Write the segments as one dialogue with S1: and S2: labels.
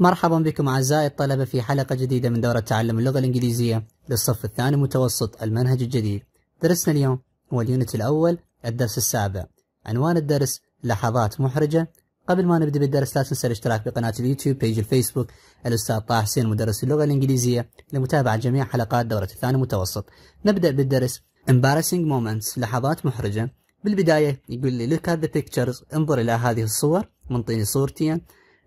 S1: مرحبا بكم أعزائي الطلبة في حلقة جديدة من دورة تعلم اللغة الإنجليزية للصف الثاني متوسط المنهج الجديد درسنا اليوم هو اليونت الأول الدرس السابع عنوان الدرس لحظات محرجة قبل ما نبدأ بالدرس لا تنسى الاشتراك بقناة اليوتيوب بيج الفيسبوك الأستاذ طه حسين مدرس اللغة الإنجليزية لمتابعة جميع حلقات دورة الثاني متوسط نبدأ بالدرس embarrassing moments لحظات محرجة بالبداية يقول لي look at the pictures انظر إلى هذه الصور منطيني صورتين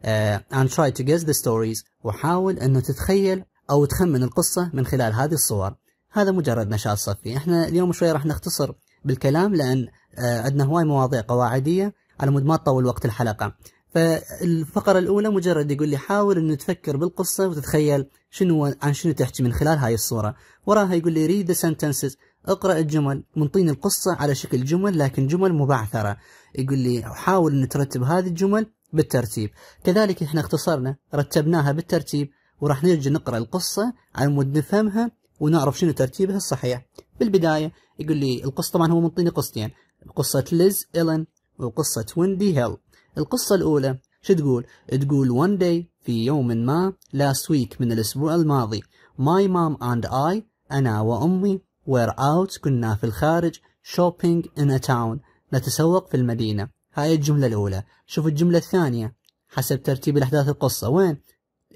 S1: آه، and try to guess the stories وحاول أنه تتخيل أو تخمن القصة من خلال هذه الصور هذا مجرد نشاط صفي احنا اليوم شوي راح نختصر بالكلام لأن آه، عندنا هواي مواضيع قواعدية على مود ما تطول وقت الحلقة فالفقرة الأولى مجرد يقول لي حاول انه تفكر بالقصة وتتخيل شنو عن شنو تحكي من خلال هاي الصورة وراها يقول لي read the sentences اقرأ الجمل منطيني القصة على شكل جمل لكن جمل مبعثرة يقول لي حاول أن ترتب هذه الجمل بالترتيب كذلك احنا اختصرنا رتبناها بالترتيب وراح نجي نقرا القصه على مود نفهمها ونعرف شنو ترتيبها الصحيح بالبدايه يقول لي القصه طبعا هو منطيني قصتين قصه ليز إلين وقصه ويندي هيل القصه الاولى شو تقول تقول one day في يوم ما لاست ويك من الاسبوع الماضي my mom and I انا وامي وير اوت كنا في الخارج شوبينج ان ا تاون نتسوق في المدينه هاي الجملة الأولى شوف الجملة الثانية حسب ترتيب الأحداث القصة وين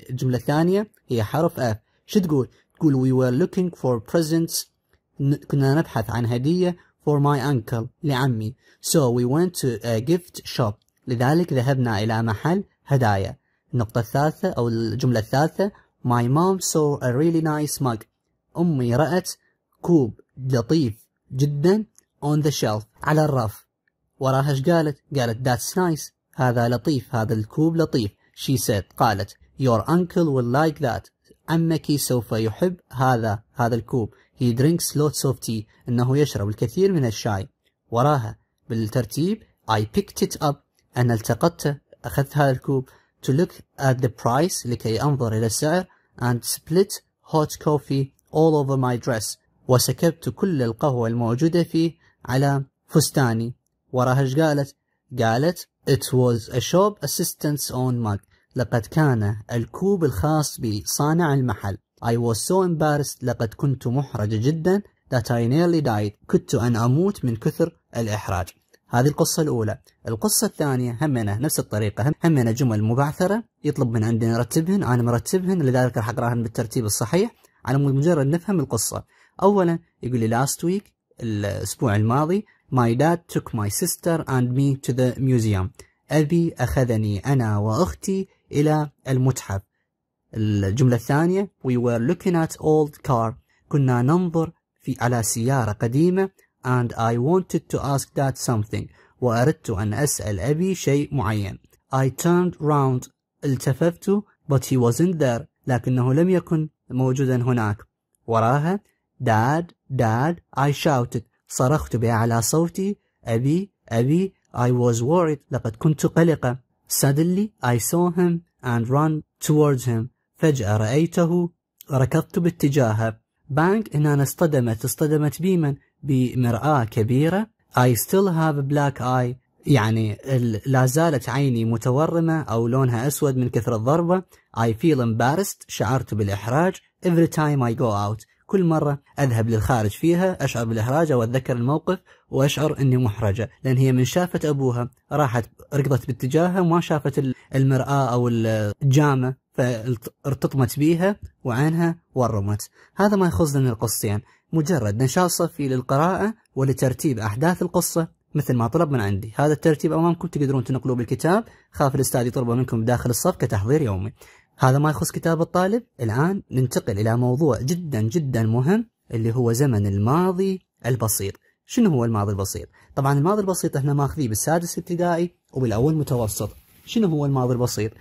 S1: الجملة الثانية هي حرف F شو تقول تقول we were looking for presents كنا نبحث عن هدية for my uncle لعمي so we went to a gift shop لذلك ذهبنا إلى محل هدايا النقطة الثالثة أو الجملة الثالثة my mom saw a really nice mug أمي رأت كوب لطيف جدا on the shelf على الرف وراها ايش قالت؟ قالت ذاتس نايس nice. هذا لطيف هذا الكوب لطيف شي سيد قالت your uncle will like that عمك سوف يحب هذا هذا الكوب he drinks lots of tea انه يشرب الكثير من الشاي وراها بالترتيب I picked it up أنا التقطته أخذت هذا الكوب to look at the price لكي أنظر إلى السعر and split hot coffee all over my dress وسكبت كل القهوة الموجودة فيه على فستاني وراها ايش قالت؟ قالت It was a shop assistant's own mug لقد كان الكوب الخاص بصانع المحل I was so embarrassed لقد كنت محرجة جدا that I nearly died كنت أن أموت من كثر الإحراج هذه القصة الأولى القصة الثانية همنا نفس الطريقة همنا جمل مبعثرة يطلب من عندنا نرتبهن أنا مرتبهن لذلك راح أقراهن بالترتيب الصحيح على مجرد نفهم القصة أولا يقول لي last week الأسبوع الماضي My dad took my sister and me to the museum أبي أخذني أنا وأختي إلى المتحف الجملة الثانية We were looking at old car كنا ننظر في على سيارة قديمة and I wanted to ask dad something وأردت أن أسأل أبي شيء معين I turned round التففت but he wasn't there لكنه لم يكن موجودا هناك وراها داد داد I shouted. صرخت بأعلى صوتي. أبي, أبي, I was worried. لقد كنت قلقة. Suddenly I saw him and run towards him. فجأة رأيته ركضت باتجاهه. Bang إن أنا اصطدمت اصطدمت بي بمرآة كبيرة. I still have a black eye. يعني لا زالت عيني متورمة أو لونها أسود من كثر الضربة I feel embarrassed شعرت بالإحراج every time I go out كل مرة أذهب للخارج فيها أشعر بالإحراج أو أتذكر الموقف وأشعر أني محرجة لأن هي من شافت أبوها راحت ركضت باتجاهها ما شافت المرآة أو الجامة فارتطمت بيها وعينها ورمت هذا ما يخصنا من القصتين مجرد نشاط صفي للقراءة ولترتيب أحداث القصة مثل ما طلب من عندي هذا الترتيب أمامكم تقدرون تنقلوه بالكتاب خاف الأستاذ يطلبه منكم داخل الصف كتحضير يومي هذا ما يخص كتاب الطالب الآن ننتقل إلى موضوع جدا جدا مهم اللي هو زمن الماضي البسيط شنو هو الماضي البسيط؟ طبعا الماضي البسيط احنا ماخذيه بالسادس ابتدائي وبالأول متوسط شنو هو الماضي البسيط؟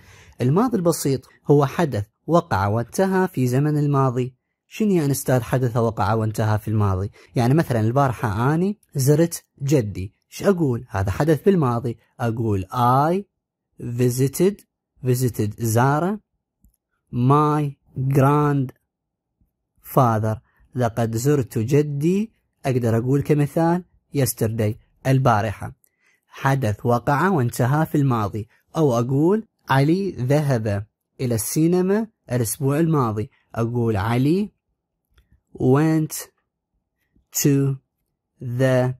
S1: الماضي البسيط هو حدث وقع وانتهى في زمن الماضي شنو يعني استاذ حدث وقع وانتهى في الماضي؟ يعني مثلا البارحة أني زرت جدي، ايش أقول؟ هذا حدث بالماضي، أقول I visited visited زارة ماي جراند فاذر لقد زرت جدي أقدر أقول كمثال yesterday البارحة حدث وقع وانتهى في الماضي أو أقول علي ذهب إلى السينما الأسبوع الماضي أقول علي went to the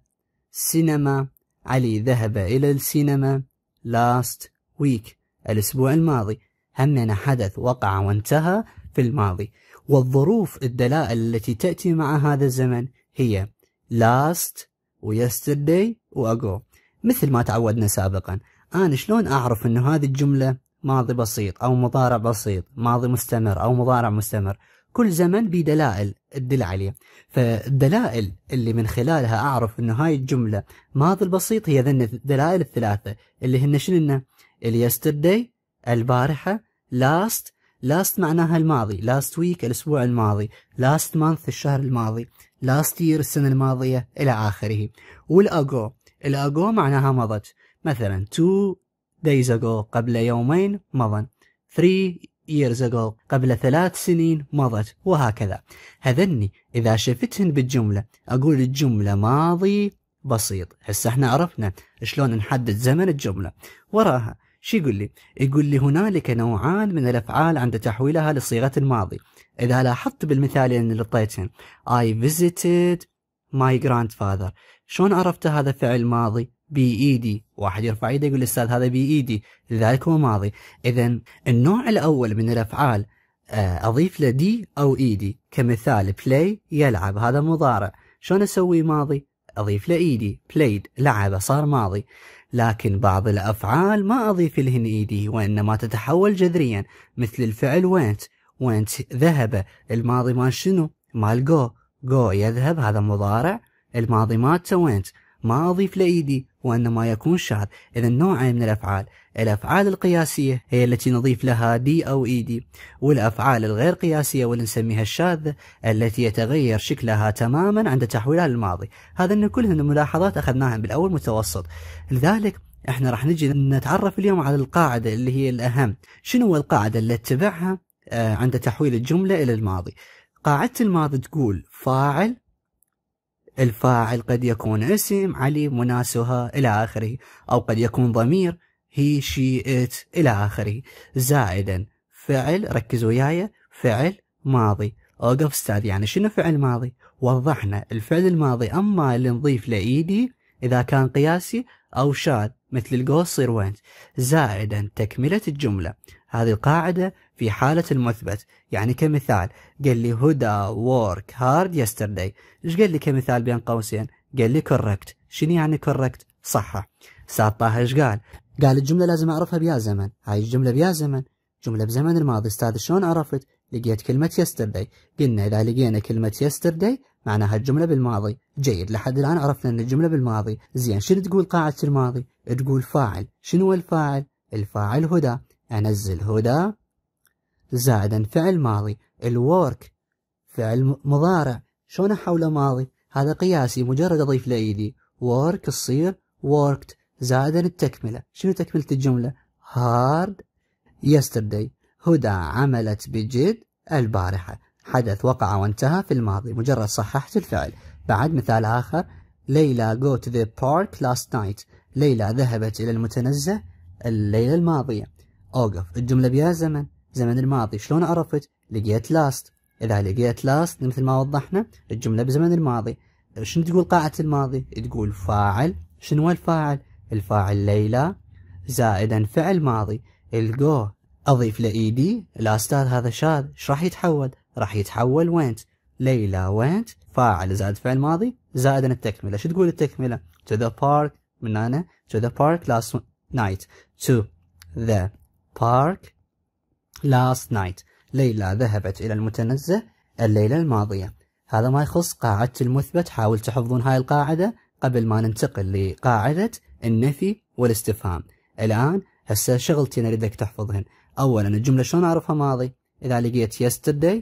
S1: cinema علي ذهب إلى السينما last week الأسبوع الماضي أننا حدث وقع وانتهى في الماضي والظروف الدلائل التي تأتي مع هذا الزمن هي last ويسترداي وأجو مثل ما تعودنا سابقا أنا شلون أعرف أنه هذه الجملة ماضي بسيط أو مضارع بسيط ماضي مستمر أو مضارع مستمر كل زمن بدلائل تدل عليه فالدلائل اللي من خلالها أعرف أنه هاي الجملة ماضي البسيط هي ذن الدلائل الثلاثة اللي هن شنو اليسترداي البارحة لاست لاست معناها الماضي لاست ويك الأسبوع الماضي لاست مانث الشهر الماضي لاست يير السنة الماضية إلى آخره والأجو الأجو معناها مضت مثلا تو دايز ago قبل يومين مضى ثري years ago قبل ثلاث سنين مضت وهكذا هذني إذا شفتهن بالجملة أقول الجملة ماضي بسيط هسه احنا عرفنا شلون نحدد زمن الجملة وراها شو يقول لي؟ يقول لي هنالك نوعان من الافعال عند تحويلها لصيغه الماضي. اذا لاحظت بالمثالين اللي اعطيتهم I visited my grandfather شلون عرفت هذا فعل ماضي؟ بايدي e واحد يرفع ايده يقول استاذ هذا بايدي e لذلك هو ماضي اذا النوع الاول من الافعال آه، اضيف له دي او ايدي e كمثال بلاي يلعب هذا مضارع شلون اسوي ماضي اضيف له ايدي بلايد لعب صار ماضي لكن بعض الأفعال ما أضيف لهن إيدي وإنما تتحول جذريا مثل الفعل وينت وينت ذهب الماضي مال شنو؟ مال جو جو يذهب هذا مضارع الماضي مالته went ما أضيف لإيدي وإنما يكون شاد إذا نوعين من الأفعال الأفعال القياسية هي التي نضيف لها دي أو إيدي e والأفعال الغير قياسية واللي نسميها الشاذة التي يتغير شكلها تماما عند تحويلها للماضي هذا أن كلهن ملاحظات أخذناها بالأول متوسط لذلك احنا راح نجي نتعرف اليوم على القاعدة اللي هي الأهم شنو هو القاعدة اللي اتبعها آه، عند تحويل الجملة إلى الماضي قاعدة الماضي تقول فاعل الفاعل قد يكون اسم علي مناسها إلى آخره أو قد يكون ضمير هي شي ات إلى آخره زائدا فعل ركزوا وياي فعل ماضي أوقف أستاذ يعني شنو فعل ماضي وضحنا الفعل الماضي أما اللي نضيف لإيدي إذا كان قياسي أو شاد مثل الجو صير وينت زائدا تكملة الجملة هذه القاعدة في حالة المثبت يعني كمثال قال لي هدى وورك هارد يسترداي ايش قال لي كمثال بين قوسين قال لي كوركت شنو يعني كوركت صحة سعد طه ايش قال قال الجملة لازم أعرفها بيا زمن هاي الجملة بيا زمن جملة بزمن الماضي استاذ شلون عرفت لقيت كلمة يسترداي قلنا إذا لقينا كلمة يسترداي معناها الجملة بالماضي جيد لحد الآن عرفنا أن الجملة بالماضي زين شنو تقول قاعدة الماضي تقول فاعل شنو الفاعل الفاعل هدى أنزل هدى زائدا فعل ماضي الورك فعل مضارع شلون أحوله ماضي هذا قياسي مجرد أضيف له إيدي work تصير worked زائدا التكملة شنو تكملة الجملة hard yesterday هدى عملت بجد البارحة حدث وقع وانتهى في الماضي مجرد صححت الفعل بعد مثال آخر ليلى go to the park last night ليلى ذهبت إلى المتنزه الليلة الماضية أوقف الجملة بيا زمن زمن الماضي شلون عرفت لقيت لاست إذا لقيت لاست مثل ما وضحنا الجملة بزمن الماضي شنو تقول قاعة الماضي تقول فاعل شنو الفاعل الفاعل ليلى زائدا فعل ماضي الجو أضيف لإيدي الاستاذ هذا شاذ ايش راح يتحول راح يتحول وينت ليلى وينت فاعل زائد فعل ماضي زائدا التكملة شو تقول التكملة to the park من هنا to the park last night to the بارك لاست نايت ليلى ذهبت إلى المتنزه الليلة الماضية هذا ما يخص قاعدة المثبت حاول تحفظون هاي القاعدة قبل ما ننتقل لقاعدة النفي والاستفهام الآن هسه شغلتي نريدك تحفظهن أولا الجملة شلون أعرفها ماضي إذا لقيت yesterday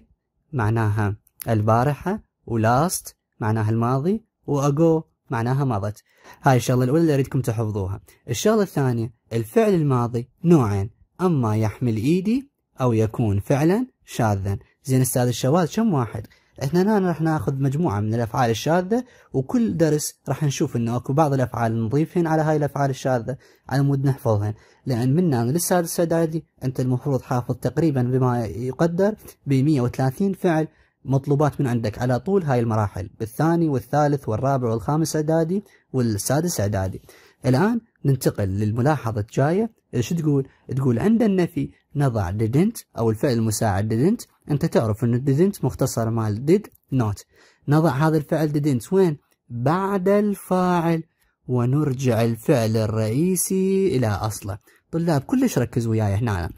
S1: معناها البارحة ولاست معناها الماضي وأجو معناها مضت هاي الشغلة الأولى اللي أريدكم تحفظوها الشغلة الثانية الفعل الماضي نوعين اما يحمل ايدي او يكون فعلا شاذا زين استاذ الشواذ كم واحد احنا هنا راح ناخذ مجموعه من الافعال الشاذه وكل درس راح نشوف انه اكو بعض الافعال نضيفهن على هاي الافعال الشاذه على مود نحفظهن لان من للسادس اعدادي انت المفروض حافظ تقريبا بما يقدر ب 130 فعل مطلوبات من عندك على طول هاي المراحل بالثاني والثالث والرابع والخامس اعدادي والسادس اعدادي الان ننتقل للملاحظه الجايه ايش تقول؟ تقول عند النفي نضع didn't او الفعل المساعد didn't انت تعرف ان didn't مختصر مال did not نضع هذا الفعل didn't وين؟ بعد الفاعل ونرجع الفعل الرئيسي الى اصله طلاب كلش ركزوا وياي هنا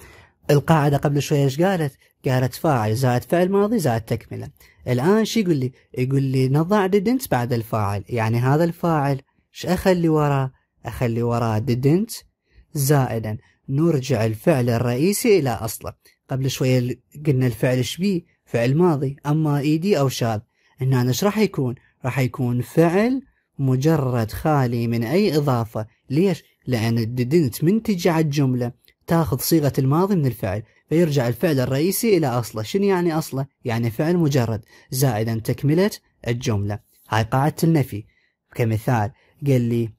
S1: القاعدة قبل شوي ايش قالت؟ قالت فاعل زائد فعل ماضي زائد تكملة الآن شو يقول لي؟ يقول لي نضع didn't بعد الفاعل يعني هذا الفاعل ايش أخلي وراه؟ أخلي وراه didn't زائدا نرجع الفعل الرئيسي إلى أصله قبل شوية قلنا الفعل شبي فعل ماضي أما إيدي أو شاذ هنا ايش راح يكون راح يكون فعل مجرد خالي من أي إضافة ليش؟ لأن الديدنت من تجي على الجملة تاخذ صيغة الماضي من الفعل فيرجع الفعل الرئيسي إلى أصله شنو يعني أصله؟ يعني فعل مجرد زائدا تكملة الجملة هاي قاعدة النفي كمثال قال لي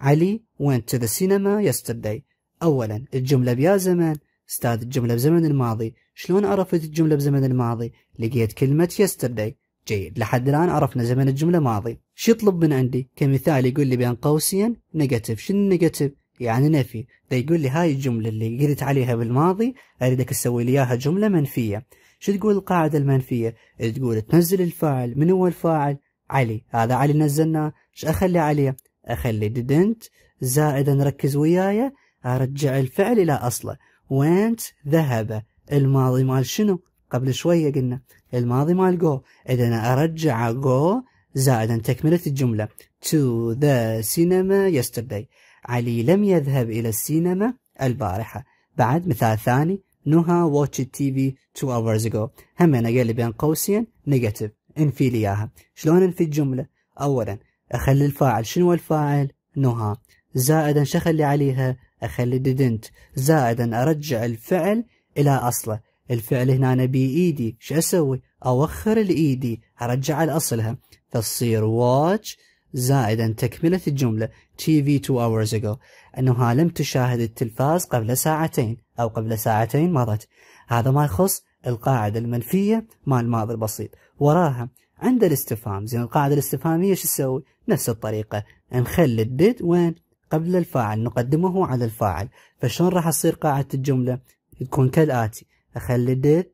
S1: علي went to the cinema yesterday أولا الجملة بيا زمن استاذ الجملة بزمن الماضي شلون عرفت الجملة بزمن الماضي لقيت كلمة yesterday جيد لحد الآن عرفنا زمن الجملة ماضي شو يطلب من عندي كمثال يقول لي بين قوسين نيجاتيف شنو النيجاتيف يعني نفي ده يقول لي هاي الجملة اللي قلت عليها بالماضي أريدك تسوي لي إياها جملة منفية شو تقول القاعدة المنفية تقول تنزل الفاعل من هو الفاعل علي هذا علي نزلناه ايش اخلي عليه اخلي didn't زائدا ركز وياي ارجع الفعل الى اصله went ذهب الماضي مال شنو قبل شويه قلنا الماضي مال جو اذا ارجع جو زائدا تكمله الجمله to the cinema yesterday علي لم يذهب الى السينما البارحه بعد مثال ثاني نهى تي TV two hours ago هم أنا قال بين قوسين negative انفي لي اياها شلون انفي الجمله اولا أخلي الفاعل شنو الفاعل نهى زائدا شخلي عليها أخلي didn't زائدا أرجع الفعل إلى أصله الفعل هنا أنا بإيدي شو أسوي أوخر الإيدي أرجع لأصلها فتصير watch زائدا تكملة الجملة TV two hours ago أنها لم تشاهد التلفاز قبل ساعتين أو قبل ساعتين مضت هذا ما يخص القاعدة المنفية مع الماضي البسيط وراها عند الاستفهام زين القاعدة الاستفهامية شو تسوي؟ نفس الطريقة نخلي الديد وين؟ قبل الفاعل نقدمه على الفاعل فشلون راح تصير قاعدة الجملة؟ تكون كالآتي أخلي الديد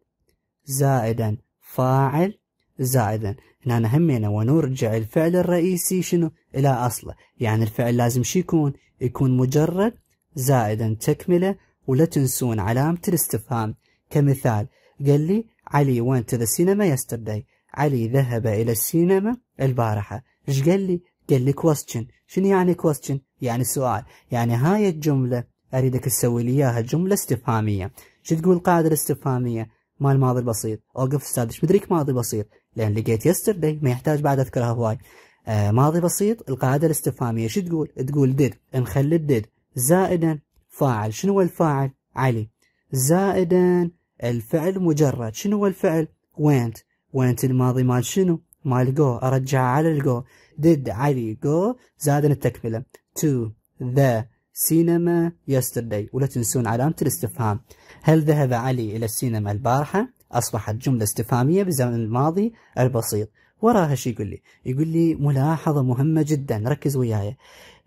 S1: زائدا فاعل زائدا هنا أنا همينا ونرجع الفعل الرئيسي شنو إلى أصله يعني الفعل لازم شو يكون يكون مجرد زائدا تكملة ولا تنسون علامة الاستفهام كمثال قال لي علي went to the cinema yesterday علي ذهب إلى السينما البارحة إيش قال لي؟ قال لي كويستشن شنو يعني كويستشن؟ يعني سؤال يعني هاي الجملة أريدك تسوي لي إياها جملة استفهامية شو تقول القاعدة الاستفهامية ما الماضي البسيط أوقف أستاذ إيش مدريك ماضي بسيط لأن لقيت يسترداي ما يحتاج بعد أذكرها هواي آه ماضي بسيط القاعدة الاستفهامية شو تقول؟ تقول ديد نخلي الديد زائدا فاعل شنو هو الفاعل؟ علي زائدا الفعل مجرد شنو هو الفعل؟ وينت وانت الماضي مال شنو؟ مال جو ارجع على الجو did علي جو زادنا التكمله to the cinema yesterday ولا تنسون علامه الاستفهام هل ذهب علي الى السينما البارحه؟ اصبحت جمله استفهاميه بزمن الماضي البسيط وراها شو يقول لي؟ يقول لي ملاحظه مهمه جدا ركز وياي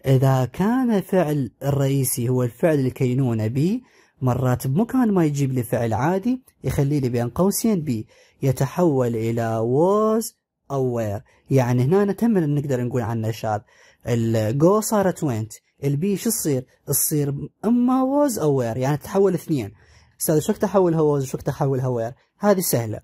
S1: اذا كان فعل الرئيسي هو الفعل الكينونة بي مرات بمكان ما يجيب لي فعل عادي يخلي لي بين قوسين بي يتحول إلى was أو where يعني هنا تم نقدر نقول عنه شاب الجو صارت went البي شو تصير؟ تصير اما was او where يعني تتحول اثنين استاذ شو تحولها was وقت تحولها where هذه سهله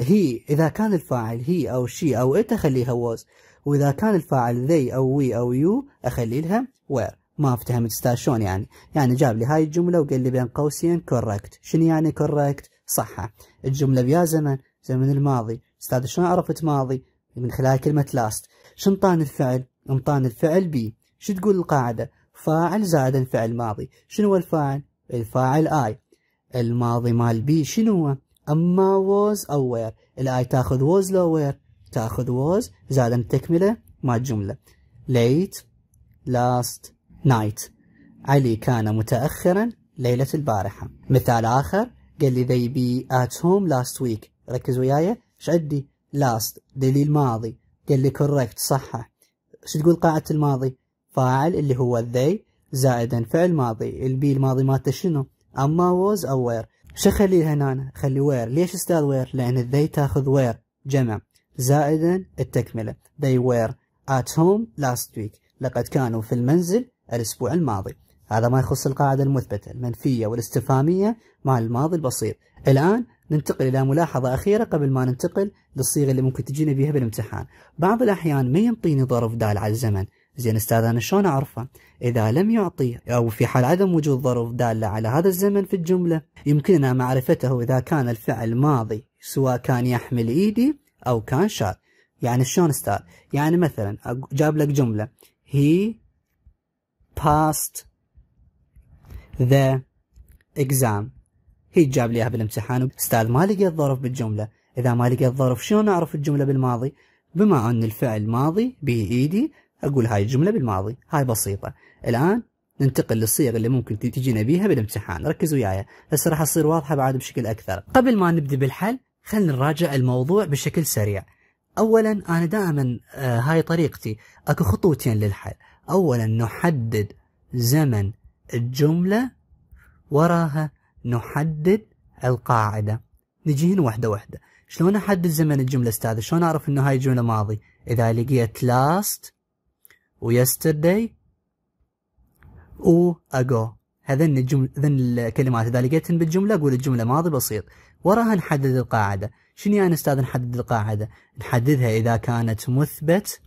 S1: هي اذا كان الفاعل هي او شي او ات اخليها was واذا كان الفاعل they او we او you اخلي لها where ما افتهمت شلون يعني يعني جاب لي هاي الجملة وقال لي بين قوسين كوركت شنو يعني كوركت صحة الجملة بيا زمن زمن الماضي استاذ شلون عرفت ماضي من خلال كلمة لاست شنطان الفعل انطان الفعل بي شو تقول القاعدة فاعل زائد فعل ماضي شنو الفاعل الفاعل اي الماضي مال بي شنو اما ووز او وير الاي تاخذ ووز لو وير تاخذ ووز زائد تكملة مال الجملة ليت لاست نايت علي كان متأخرا ليلة البارحة مثال آخر قال لي they be at home last week ركز وياي ايش عندي last دليل ماضي قال لي correct صحة ايش تقول قاعدة الماضي فاعل اللي هو they زائدا فعل ماضي البي الماضي مالته شنو اما was او where شو خلي هنا خلي where ليش استاذ where لان they تاخذ where جمع زائدا التكملة they were at home last week لقد كانوا في المنزل الأسبوع الماضي هذا ما يخص القاعدة المثبتة المنفية والاستفهامية مع الماضي البسيط الآن ننتقل إلى ملاحظة أخيرة قبل ما ننتقل للصيغة اللي ممكن تجينا بها بالامتحان بعض الأحيان ما ينطيني ظرف دال على الزمن زين استاذ انا شلون اعرفه؟ اذا لم يعطي او في حال عدم وجود ظرف داله على هذا الزمن في الجمله يمكننا معرفته اذا كان الفعل ماضي سواء كان يحمل ايدي او كان شاد. يعني شلون استاذ؟ يعني مثلا جاب لك جمله هي passed the exam هي جاب لي اياها بالامتحان استاذ ما لقيت ظرف بالجمله اذا ما لقيت ظرف شلون اعرف الجمله بالماضي بما ان الفعل ماضي بايدي اقول هاي الجمله بالماضي هاي بسيطه الان ننتقل للصيغ اللي ممكن تجينا بيها بالامتحان ركزوا وياي هسه راح تصير واضحه بعد بشكل اكثر قبل ما نبدا بالحل خلينا نراجع الموضوع بشكل سريع اولا انا دائما آه، هاي طريقتي اكو خطوتين للحل أولا نحدد زمن الجملة وراها نحدد القاعدة نجي هنا واحدة واحدة شلون أحدد زمن الجملة أستاذ شلون أعرف أنه هاي جملة ماضي إذا لقيت last و yesterday و ago هذن الجمل هذن الكلمات إذا لقيتهن بالجملة أقول الجملة ماضي بسيط وراها نحدد القاعدة شنو يعني أستاذ نحدد القاعدة نحددها إذا كانت مثبت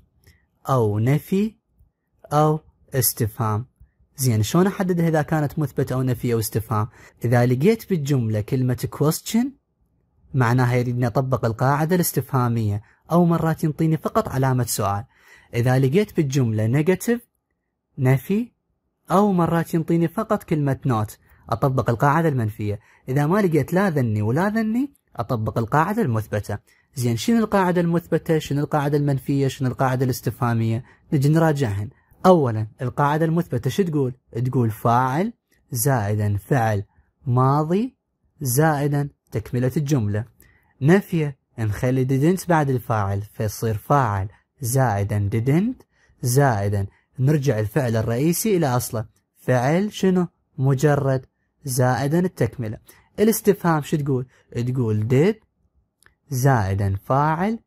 S1: أو نفي أو استفهام زين شلون احددها اذا كانت مثبته او نفيه او استفهام؟ اذا لقيت بالجمله كلمه question معناها يريدني اطبق القاعده الاستفهاميه او مرات ينطيني فقط علامه سؤال. اذا لقيت بالجمله negative نفي او مرات ينطيني فقط كلمه not اطبق القاعده المنفيه. اذا ما لقيت لا ذني ولا ذني اطبق القاعده المثبته. زين شنو القاعده المثبته؟ شنو القاعده المنفيه؟ شنو القاعده الاستفهاميه؟ نجي نراجعهن. أولا القاعدة المثبتة شو تقول؟ تقول فاعل زائدا فعل ماضي زائدا تكملة الجملة نفية نخلي didn't بعد الفاعل فيصير فاعل زائدا didn't زائدا نرجع الفعل الرئيسي إلى أصله فعل شنو؟ مجرد زائدا التكملة الاستفهام شو تقول؟ تقول did زائدا فاعل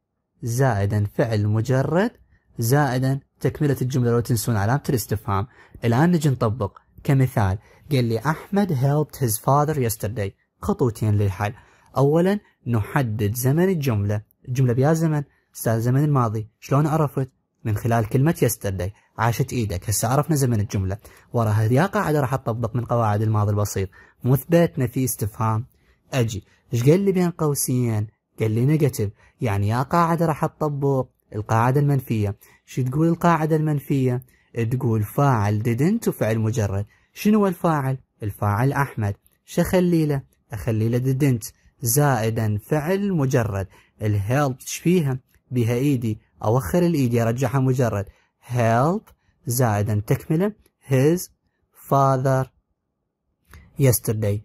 S1: زائدا فعل مجرد زائدا تكملة الجملة لو تنسون علامة الاستفهام الآن نجي نطبق كمثال قال لي أحمد helped his father yesterday خطوتين للحل أولا نحدد زمن الجملة الجملة بيا زمن استاذ زمن الماضي شلون عرفت من خلال كلمة yesterday عاشت ايدك هسه عرفنا زمن الجملة وراها يا قاعدة راح اطبق من قواعد الماضي البسيط مثبتنا في استفهام اجي ايش قال لي بين قوسين قال لي نيجاتيف يعني يا قاعدة راح اطبق القاعدة المنفية شو تقول القاعدة المنفية تقول فاعل didn't وفعل مجرد شنو الفاعل الفاعل أحمد شخلي له أخلي له didn't زائدا فعل مجرد الهيلب فيها بها ايدي اوخر الايدي ارجعها مجرد هيلب زائدا تكمله his father yesterday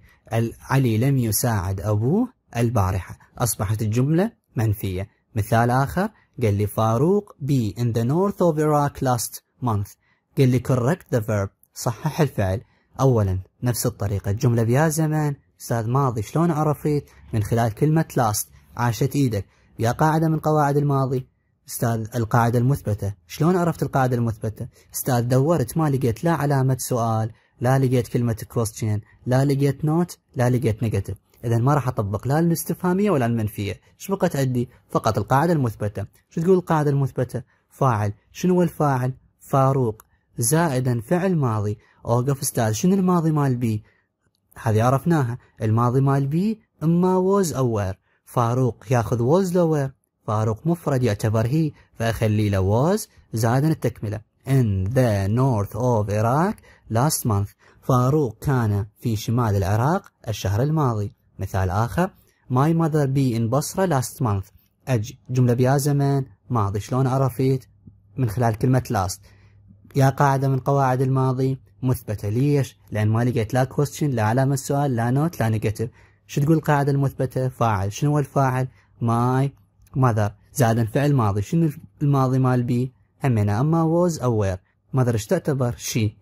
S1: علي لم يساعد ابوه البارحه اصبحت الجمله منفيه مثال اخر قال لي فاروق بي in the north of Iraq last month قال لي correct the verb صحح الفعل أولا نفس الطريقة الجملة بيا زمان أستاذ ماضي شلون عرفت من خلال كلمة last عاشت إيدك يا قاعدة من قواعد الماضي استاذ القاعدة المثبتة شلون عرفت القاعدة المثبتة استاذ دورت ما لقيت لا علامة سؤال لا لقيت كلمة question لا لقيت نوت لا لقيت negative اذا ما راح اطبق لا الاستفهاميه ولا المنفيه ايش بقت عندي فقط القاعده المثبته شو تقول القاعده المثبته فاعل شنو هو الفاعل فاروق زائدا فعل ماضي اوقف استاذ شنو الماضي مال بي هذه عرفناها الماضي مال بي اما ووز او وير فاروق ياخذ ووز لو وير فاروق مفرد يعتبر هي فاخلي له ووز زائدا التكمله in the north of Iraq last month فاروق كان في شمال العراق الشهر الماضي مثال آخر My mother be in بصرة last month أج جملة بيا زمن ماضي شلون عرفت من خلال كلمة last يا قاعدة من قواعد الماضي مثبتة ليش لأن ما لقيت لا question لا علامة سؤال لا نوت لا نيجاتيف شو تقول القاعدة المثبتة فاعل شنو هو الفاعل my mother زائدا فعل ماضي شنو الماضي مال بي همنا أما was أو where mother ايش تعتبر she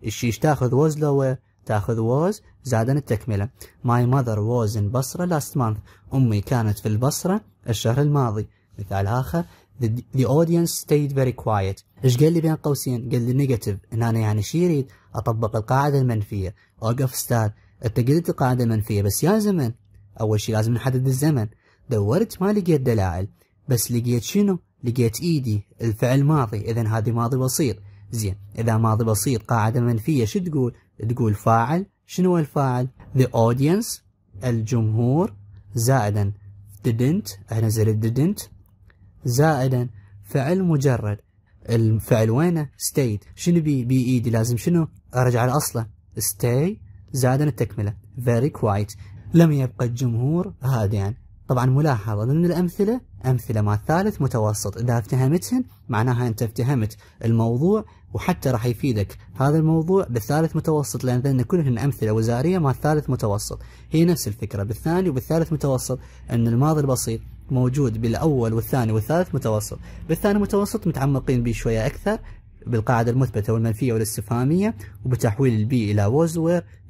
S1: الشي ايش تاخذ was لو تاخذ was زادن التكملة My mother was in Basra last month أمي كانت في البصرة الشهر الماضي مثال آخر The, the audience stayed very quiet إيش قال لي بين قوسين قال لي نيجاتيف إن أنا يعني شي يريد أطبق القاعدة المنفية أوقف ستار أنت قلت القاعدة المنفية بس يا زمن أول شي لازم نحدد الزمن دورت ما لقيت دلائل بس لقيت شنو لقيت إيدي الفعل ماضي إذا هذه ماضي بسيط زين إذا ماضي بسيط قاعدة منفية شو تقول تقول فاعل شنو الفاعل the audience الجمهور زائدا didn't احنا زائد didn't زائدا فعل مجرد الفعل وينه stayed شنو بي بي ايدي لازم شنو ارجع لاصله stay زائدا التكمله very quiet لم يبقى الجمهور هادئا طبعا ملاحظة ضمن الأمثلة أمثلة مع الثالث متوسط إذا افتهمتهن معناها أنت افتهمت الموضوع وحتى راح يفيدك هذا الموضوع بالثالث متوسط لأن كلهن أمثلة وزارية مع الثالث متوسط هي نفس الفكرة بالثاني وبالثالث متوسط أن الماضي البسيط موجود بالأول والثاني والثالث متوسط بالثاني متوسط متعمقين به شوية أكثر بالقاعدة المثبتة والمنفية والاستفهامية وبتحويل البي إلى was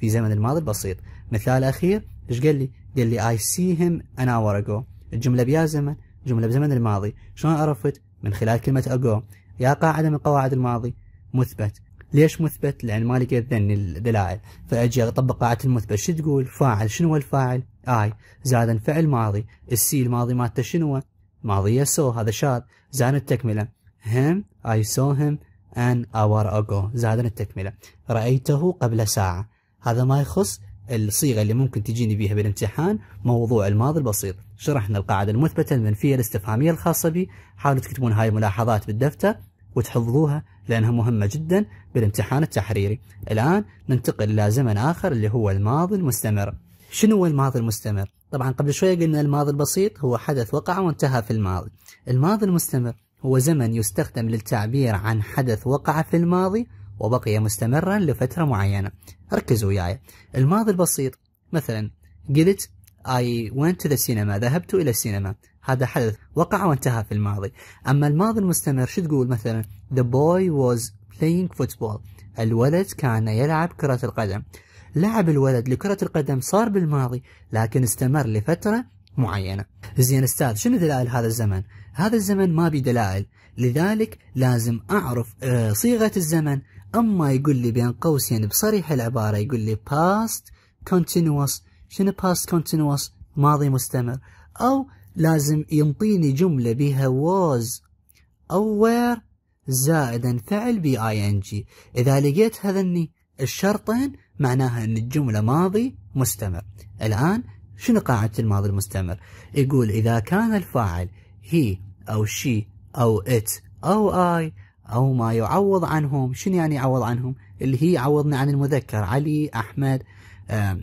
S1: في زمن الماضي البسيط مثال أخير إيش قال لي قال لي اي سي هيم ان اور اجو الجمله بيا زمن الجمله بزمن الماضي شلون عرفت من خلال كلمه اجو يا قاعده من قواعد الماضي مثبت ليش مثبت؟ لان ما لقيت ذني الدلائل فاجي اطبق قاعده المثبت شو تقول؟ فاعل شنو الفاعل؟ اي زاد فعل ماضي، السي الماضي مالته شنو؟ ماضيه سو هذا شاذ، زاد التكمله هم اي سو هم ان اور اجو، زاد التكمله رأيته قبل ساعة، هذا ما يخص الصيغه اللي ممكن تجيني بها بالامتحان موضوع الماضي البسيط شرحنا القاعده المثبته المنفيه الاستفهاميه الخاصه بي حاولوا تكتبون هاي الملاحظات بالدفتر وتحفظوها لانها مهمه جدا بالامتحان التحريري الان ننتقل الى زمن اخر اللي هو الماضي المستمر شنو هو الماضي المستمر طبعا قبل شويه قلنا الماضي البسيط هو حدث وقع وانتهى في الماضي الماضي المستمر هو زمن يستخدم للتعبير عن حدث وقع في الماضي وبقي مستمرا لفترة معينة ركزوا وياي الماضي البسيط مثلا قلت I went to the cinema ذهبت إلى السينما هذا حدث وقع وانتهى في الماضي أما الماضي المستمر شو تقول مثلا The boy was playing football الولد كان يلعب كرة القدم لعب الولد لكرة القدم صار بالماضي لكن استمر لفترة معينة زين استاذ شنو دلائل هذا الزمن هذا الزمن ما بدلائل دلائل لذلك لازم أعرف آه، صيغة الزمن اما يقول لي بين قوسين يعني بصريح العباره يقول لي past continuous شنو past continuous ماضي مستمر او لازم ينطيني جمله بها was او were زائدا فعل بي اي ان جي اذا لقيت هذني الشرطين معناها ان الجمله ماضي مستمر الان شنو قاعده الماضي المستمر يقول اذا كان الفاعل هي او شي او ات او اي أو ما يعوض عنهم شنو يعني يعوض عنهم اللي هي عوضنا عن المذكر علي أحمد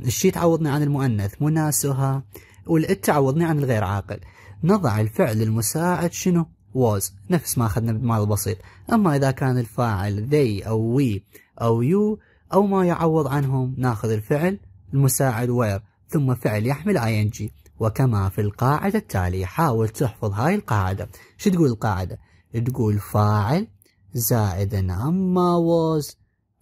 S1: الشي تعوضنا عن المؤنث منى سهى والإت تعوضنا عن الغير عاقل نضع الفعل المساعد شنو was نفس ما أخذنا بالماضي البسيط أما إذا كان الفاعل they أو we أو you أو ما يعوض عنهم ناخذ الفعل المساعد where ثم فعل يحمل ing وكما في القاعدة التالية حاول تحفظ هاي القاعدة شو تقول القاعدة تقول فاعل زائدا عما was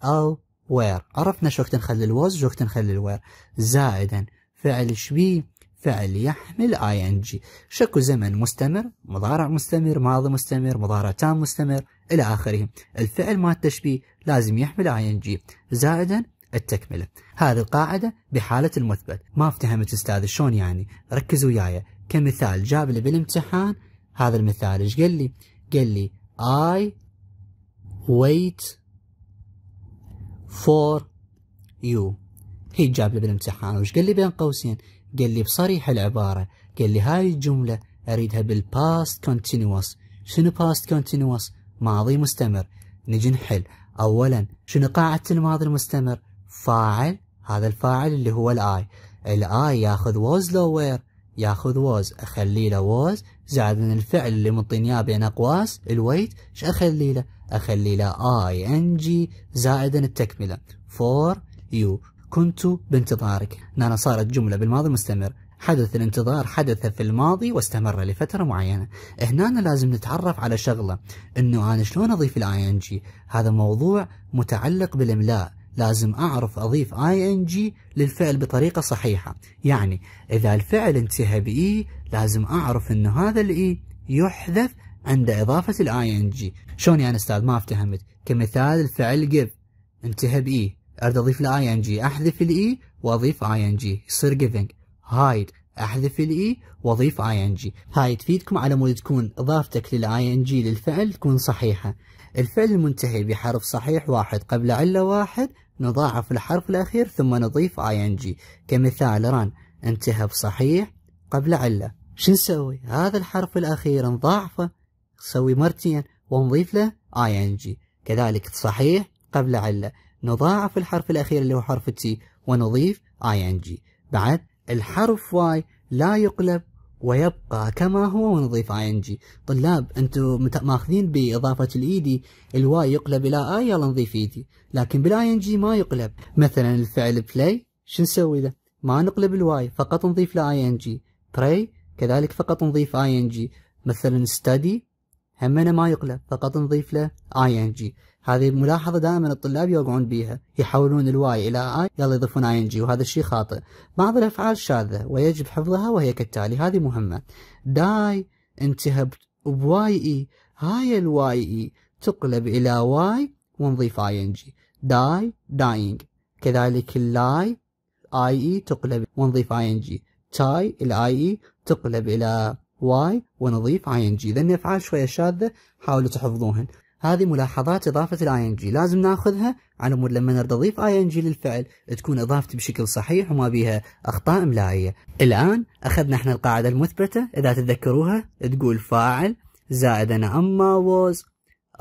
S1: أو where عرفنا شو وقت نخلي الواز شو نخلي الوير زائدا فعل شبيه فعل يحمل ing شكو زمن مستمر مضارع مستمر ماضي مستمر مضارع تام مستمر إلى آخره الفعل ما التشبي لازم يحمل ing زائدا التكملة هذه القاعدة بحالة المثبت ما افتهمت أستاذ شلون يعني ركزوا وياي كمثال جاب لي بالامتحان هذا المثال ايش قال لي قال لي I wait for you هي جاب لي بالامتحان وش قال لي بين قوسين قال لي بصريح العبارة قال لي هاي الجملة أريدها بالباست continuous شنو باست continuous ماضي مستمر نجي نحل أولا شنو قاعدة الماضي المستمر فاعل هذا الفاعل اللي هو الآي الآي ياخذ was لو وير ياخذ was أخلي له was زائد من الفعل اللي منطيني اياه بين أقواس الويت ايش أخلي له أخلي له I N G زائدا التكملة for you كنت بانتظارك نانا صارت جملة بالماضي مستمر حدث الانتظار حدث في الماضي واستمر لفترة معينة هنا لازم نتعرف على شغلة انه انا شلون اضيف الاي ان جي هذا موضوع متعلق بالاملاء لازم اعرف اضيف اي ان جي للفعل بطريقة صحيحة يعني اذا الفعل انتهى باي لازم اعرف انه هذا الاي يحذف عند إضافة الاي ان جي شلون يعني أستاذ ما افتهمت كمثال الفعل give انتهى بإي e. أريد أضيف الاي ان جي أحذف الإي e وأضيف اي ان جي يصير giving هايد احذف الاي e واضيف اي ان جي هاي تفيدكم على مود تكون اضافتك للاي ان جي للفعل تكون صحيحه الفعل المنتهي بحرف صحيح واحد قبل عله واحد نضاعف الحرف الاخير ثم نضيف اي ان جي كمثال ران انتهى بصحيح قبل عله شو نسوي هذا الحرف الاخير نضاعفه تسوي مرتين ونضيف له ing كذلك صحيح قبل علة نضاعف الحرف الأخير اللي هو حرف تي ونضيف ing بعد الحرف واي لا يقلب ويبقى كما هو ونضيف ing طلاب انتم ماخذين باضافه الايدي e الواي يقلب الى اي يلا نضيف ايدي e لكن بالاي ان جي ما يقلب مثلا الفعل بلاي شو نسوي له ما نقلب الواي فقط نضيف له اي جي pray كذلك فقط نضيف اي ان جي مثلا ستدي همنا ما يقلب فقط نضيف له اي ان جي هذه ملاحظه دائما الطلاب يوقعون بيها يحولون الواي الى اي يلا يضيفون اي ان جي وهذا الشيء خاطئ بعض الافعال شاذه ويجب حفظها وهي كالتالي هذه مهمه داي انتهى بواي اي هاي الواي اي تقلب الى واي ونضيف اي ان جي داي داينج كذلك اللاي اي اي e تقلب ونضيف اي ان جي تاي الاي اي e تقلب الى واي ونضيف اي ان جي لأن أفعال شوية شاذة حاولوا تحفظوهن هذه ملاحظات إضافة الاي ان جي لازم ناخذها على مود لما نرد نضيف جي للفعل تكون اضافت بشكل صحيح وما بيها أخطاء إملائية الآن أخذنا احنا القاعدة المثبتة إذا تتذكروها تقول فاعل زائدا أما ووز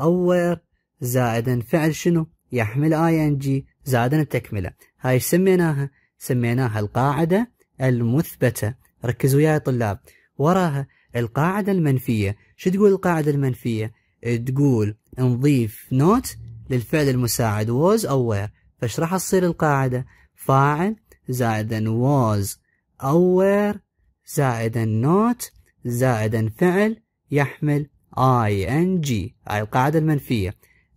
S1: أور زائدا فعل شنو يحمل اي ان جي زائدا التكملة هاي سميناها سميناها القاعدة المثبتة ركزوا يا طلاب وراها القاعدة المنفية شو تقول القاعدة المنفية إيه، تقول نضيف نوت للفعل المساعد was أو where فايش راح تصير القاعدة فاعل زائدا was أو where زائدا نوت زائدا فعل يحمل ing هاي القاعدة المنفية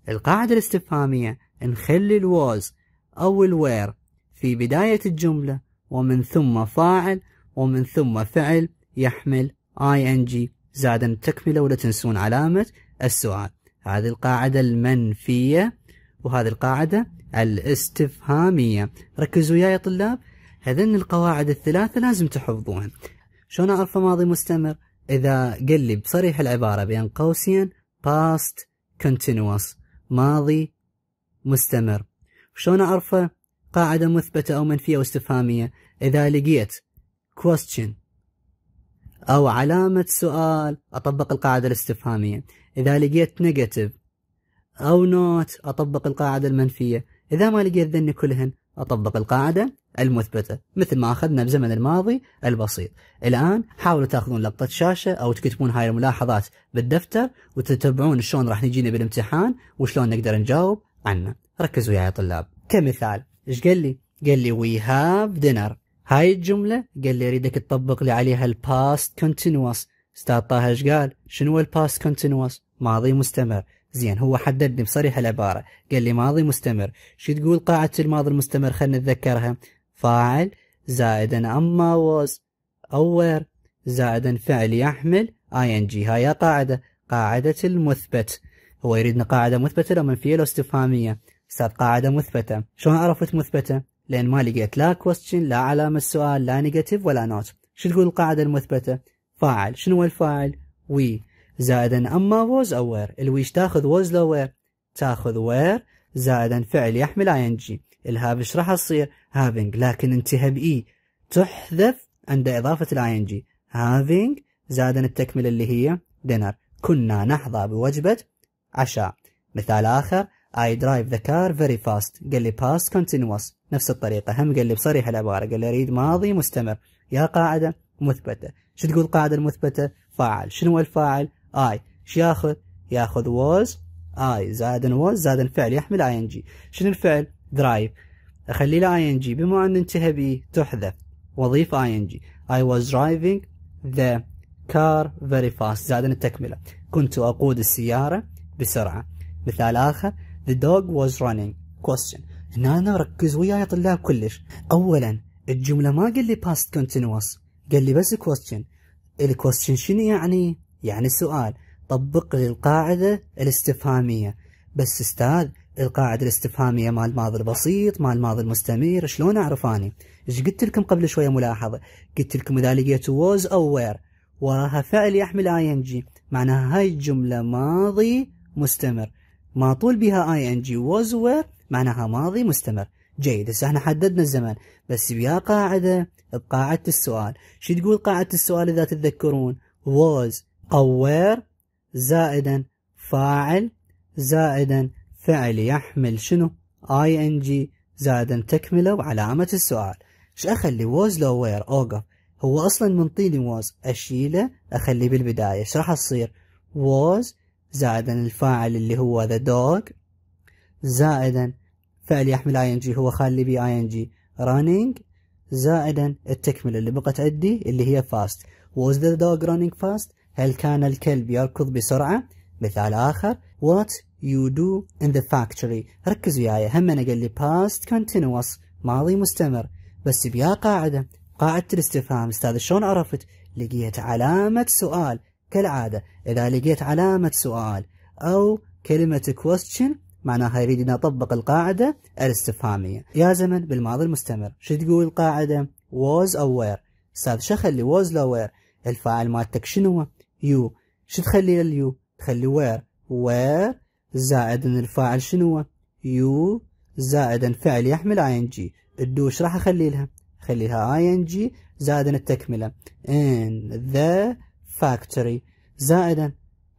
S1: القاعدة الاستفهامية نخلي الواز أو الوير في بداية الجملة ومن ثم فاعل ومن ثم فعل يحمل ing زادا التكملة ولا تنسون علامة السؤال هذه القاعدة المنفية وهذه القاعدة الاستفهامية ركزوا يا, يا طلاب هذن القواعد الثلاثة لازم تحفظوها شلون أعرف ماضي مستمر إذا قال لي بصريح العبارة بين قوسين past continuous ماضي مستمر شلون أعرفه قاعدة مثبتة أو منفية واستفهامية إذا لقيت question أو علامة سؤال أطبق القاعدة الاستفهامية إذا لقيت نيجاتيف أو نوت أطبق القاعدة المنفية إذا ما لقيت ذني كلهن أطبق القاعدة المثبتة مثل ما أخذنا بزمن الماضي البسيط الآن حاولوا تأخذون لقطة شاشة أو تكتبون هاي الملاحظات بالدفتر وتتبعون شلون راح نجينا بالامتحان وشلون نقدر نجاوب عنه ركزوا يا طلاب كمثال إيش قال لي؟ قال لي we have dinner هاي الجملة قال لي اريدك تطبق لي عليها الباست كونتينوس استاذ طه ايش قال؟ شنو الباست كونتينوس؟ ماضي مستمر زين هو حددني بصريح العبارة قال لي ماضي مستمر شو تقول قاعدة الماضي المستمر خلنا نتذكرها فاعل زائدا أما was أو زائدا فعل يحمل اي ان جي هاي قاعدة قاعدة المثبت هو يريدنا قاعدة مثبتة لو منفية لو استفهامية استاذ قاعدة مثبتة شلون عرفت مثبتة لأن ما لقيت لا question لا علامة سؤال لا نيجاتيف ولا not شو تقول القاعدة المثبتة فاعل شنو هو الفاعل وي زائدا أما was أو where الويش تاخذ was لو where تاخذ where زائدا فعل يحمل ing الهاف ايش راح تصير having لكن انتهى بإي e. تحذف عند إضافة ان ing having زائدا التكملة اللي هي dinner كنا نحظى بوجبة عشاء مثال آخر I drive the car very fast قال لي past continuous نفس الطريقة هم قال لي بصريح العبارة قال لي أريد ماضي مستمر يا قاعدة مثبتة شو تقول قاعدة المثبتة فاعل شنو الفاعل I شو ياخذ ياخذ was I زائد was زائد فعل يحمل ing شنو الفعل drive أخلي له ing بما أن انتهى به تحذف ان ing I was driving the car very fast زائد التكملة كنت أقود السيارة بسرعة مثال آخر The dog was running question هنا أنا ركز وياي طلاب كلش أولا الجملة ما قال لي past continuous قال لي بس question الكويستشن شنو يعني؟ يعني سؤال طبق لي القاعدة الاستفهامية بس استاذ القاعدة الاستفهامية مال الماضي البسيط مال الماضي المستمر شلون أعرف أني؟ إيش قلت لكم قبل شوية ملاحظة قلت لكم إذا لقيت was أو where وراها فعل يحمل ing معناها هاي الجملة ماضي مستمر ما طول بها اي ان جي was were معناها ماضي مستمر جيد هسه احنا حددنا الزمن بس بيا قاعده بقاعده السؤال شو تقول قاعده السؤال اذا تتذكرون was قوير زائدا فاعل زائدا فعل يحمل شنو اي ان جي زائدا تكمله وعلامه السؤال ايش اخلي was لو وير اوقف هو اصلا منطيني was اشيله اخليه بالبدايه ايش راح تصير was زائدا الفاعل اللي هو ذا دوغ زائدا فعل يحمل اي ان جي هو خالي بي اي ان جي running زائدا التكمله اللي بقت عندي اللي هي فاست was the dog running fast هل كان الكلب يركض بسرعه مثال اخر what you do in the factory ركز وياي هم انا قال لي past continuous ماضي مستمر بس بيا قاعده قاعده الاستفهام استاذ شلون عرفت لقيت علامه سؤال كالعادة إذا لقيت علامة سؤال أو كلمة question معناها يريد أن أطبق القاعدة الاستفهامية يا زمن بالماضي المستمر شو تقول القاعدة was aware أستاذ شو أخلي was aware الفاعل مالتك شنو you شو تخلي اليو تخلي where where زائد الفاعل شنو you ان فعل يحمل ing الدوش راح أخلي لها خليها ing زائد التكملة in the فاكتوري زائدا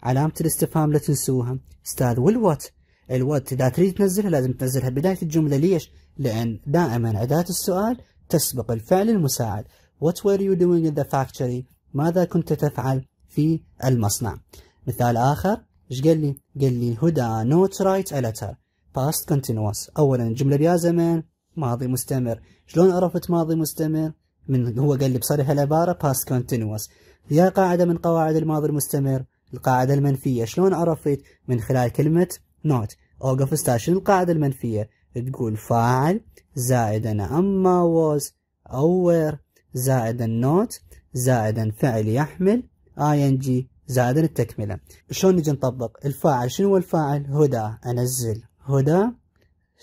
S1: علامة الاستفهام لا تنسوها استاذ والوات الوات إذا تريد تنزلها لازم تنزلها بداية الجملة ليش؟ لأن دائما أداة السؤال تسبق الفعل المساعد What were you doing in the factory؟ ماذا كنت تفعل في المصنع؟ مثال آخر ايش قال لي؟ قال لي هدى نوت رايت a letter past continuous أولا الجملة بيا زمن ماضي مستمر شلون عرفت ماضي مستمر؟ من هو قال لي بصريح العبارة past continuous يا قاعدة من قواعد الماضي المستمر القاعدة المنفية شلون عرفت من خلال كلمة نوت أوقف استاشن القاعدة المنفية تقول فاعل زائدا أما was أو were زائدا نوت زائدا فعل يحمل ing زائدا التكملة شلون نجي نطبق الفاعل شنو هو الفاعل هدى أنزل هدى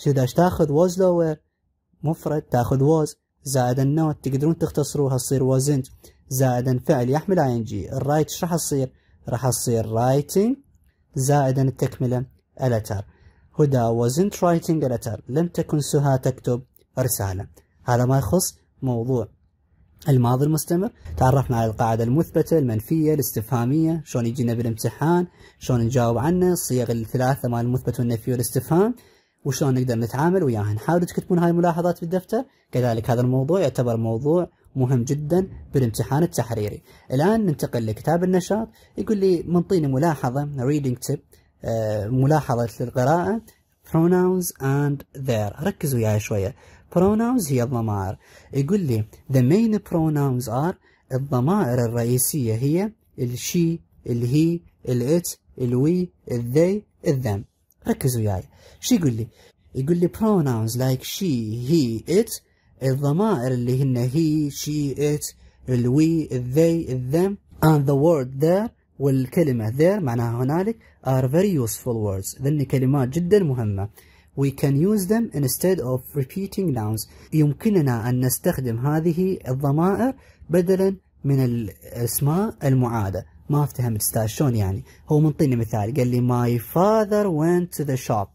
S1: هدى تاخذ was لو مفرد تاخذ was زائدا نوت تقدرون تختصروها تصير wasn't زائدا فعل يحمل اي ان جي الرايت ايش راح تصير راح تصير رايتنج زائدا التكمله الاتر هدى wasn't writing a letter لم تكن سهى تكتب رسالة هذا ما يخص موضوع الماضي المستمر تعرفنا على القاعدة المثبتة المنفية الاستفهامية شلون يجينا بالامتحان شلون نجاوب عنه الصيغ الثلاثة مال المثبت والنفي والاستفهام وشلون نقدر نتعامل وياها نحاول تكتبون هاي الملاحظات بالدفتر كذلك هذا الموضوع يعتبر موضوع مهم جدا بالامتحان التحريري الآن ننتقل لكتاب النشاط يقول لي منطيني ملاحظة ريدنج تيب آه، ملاحظة للقراءة pronouns and their ركزوا وياي شوية pronouns هي الضمائر يقول لي the main pronouns are الضمائر الرئيسية هي الشي الهي الات الوي الذي الذم ركزوا وياي شو يقول لي يقول لي pronouns like she he it الضمائر اللي هن هي شي ات الوي الذي الذم and the word there والكلمة there معناها هنالك are very useful words ذن كلمات جدا مهمة we can use them instead of repeating nouns يمكننا أن نستخدم هذه الضمائر بدلا من الأسماء المعادة ما افتهمت استاذ شلون يعني هو منطيني مثال قال لي my father went to the shop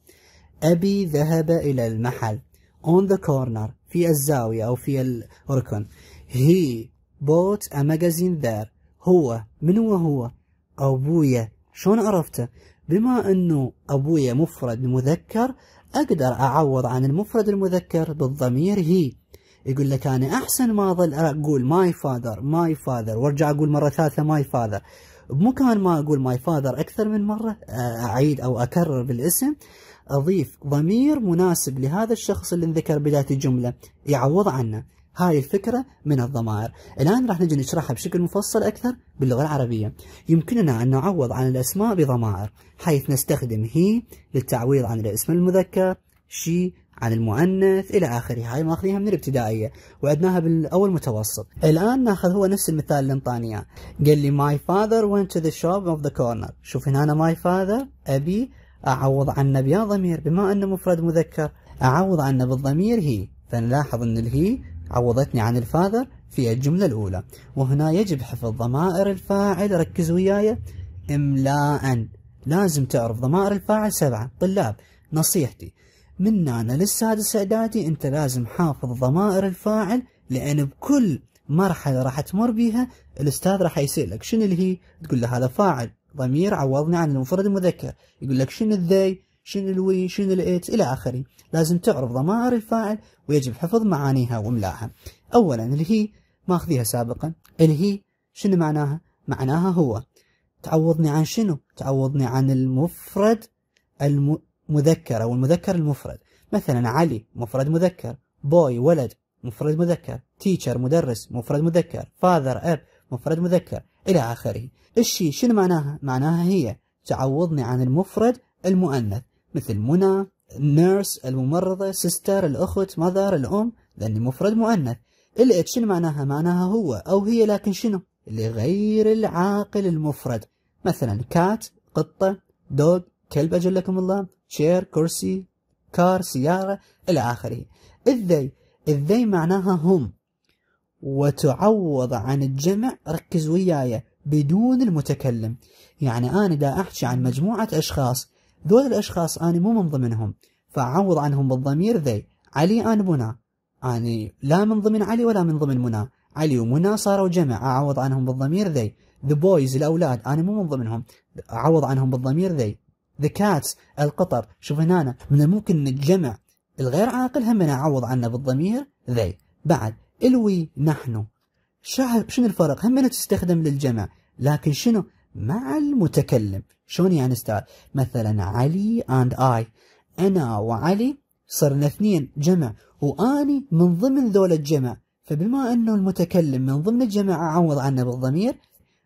S1: أبي ذهب إلى المحل on the corner في الزاوية أو في الركن he bought a magazine there هو من هو هو أبويا شلون عرفته بما أنه أبويا مفرد مذكر أقدر أعوض عن المفرد المذكر بالضمير هي يقول لك أنا أحسن ما أظل أقول ماي فاذر ماي فاذر وأرجع أقول مرة ثالثة ماي فاذر بمكان ما أقول ماي فاذر أكثر من مرة أعيد أو أكرر بالاسم أضيف ضمير مناسب لهذا الشخص اللي انذكر بداية الجملة يعوض عنه هاي الفكرة من الضمائر الآن راح نجي نشرحها بشكل مفصل أكثر باللغة العربية يمكننا أن نعوض عن الأسماء بضمائر حيث نستخدم هي للتعويض عن الاسم المذكر شي عن المؤنث إلى آخره هاي ماخذينها من الابتدائية وعدناها بالأول متوسط الآن ناخذ هو نفس المثال اللي انطانياه قال لي my father went to the shop of the corner شوف هنا أنا my father أبي أعوض عنه بيا ضمير بما أنه مفرد مذكر أعوض عنه بالضمير هي فنلاحظ أن الهي عوضتني عن الفاذر في الجملة الأولى وهنا يجب حفظ ضمائر الفاعل ركز وياي إملاء لازم تعرف ضمائر الفاعل سبعة طلاب نصيحتي من أنا للسادس إعدادي أنت لازم حافظ ضمائر الفاعل لأن بكل مرحلة راح تمر بيها الأستاذ راح يسألك شنو اللي هي تقول له هذا فاعل ضمير عوضنا عن المفرد المذكر يقول لك شنو الذي شنو الوي شنو الات الى اخره لازم تعرف ضمائر الفاعل ويجب حفظ معانيها واملاها اولا اللي هي ماخذيها سابقا اللي هي شنو معناها معناها هو تعوضني عن شنو تعوضني عن المفرد المذكر او المذكر المفرد مثلا علي مفرد مذكر بوي ولد مفرد مذكر تيشر مدرس مفرد مذكر فاذر اب مفرد مذكر الى اخره الشي شنو معناها؟ معناها هي تعوضني عن المفرد المؤنث مثل منى النيرس الممرضة سيستر الأخت مذر الأم لأن المفرد مؤنث الإت شنو معناها؟ معناها هو أو هي لكن شنو؟ لغير العاقل المفرد مثلا كات قطة دوغ كلب أجلكم الله شير كرسي كار سيارة إلى آخره الذي الذي معناها هم وتعوض عن الجمع ركز وياي بدون المتكلم يعني أنا دا أحكي عن مجموعة أشخاص ذول الأشخاص أنا مو من ضمنهم فأعوض عنهم بالضمير ذي علي أنا منى أنا لا من ضمن علي ولا من ضمن منى علي ومنى صاروا جمع أعوض عنهم بالضمير ذي the boys الأولاد أنا مو من ضمنهم أعوض عنهم بالضمير ذي the cats القطر شوف هنا من الممكن نجمع الغير عاقل هم أعوض عنه بالضمير ذي بعد الوي نحن شنو الفرق هم تستخدم للجمع لكن شنو مع المتكلم شلون يعني استاذ مثلا علي اند اي انا وعلي صرنا اثنين جمع واني من ضمن ذول الجمع فبما انه المتكلم من ضمن الجمع عوض عنه بالضمير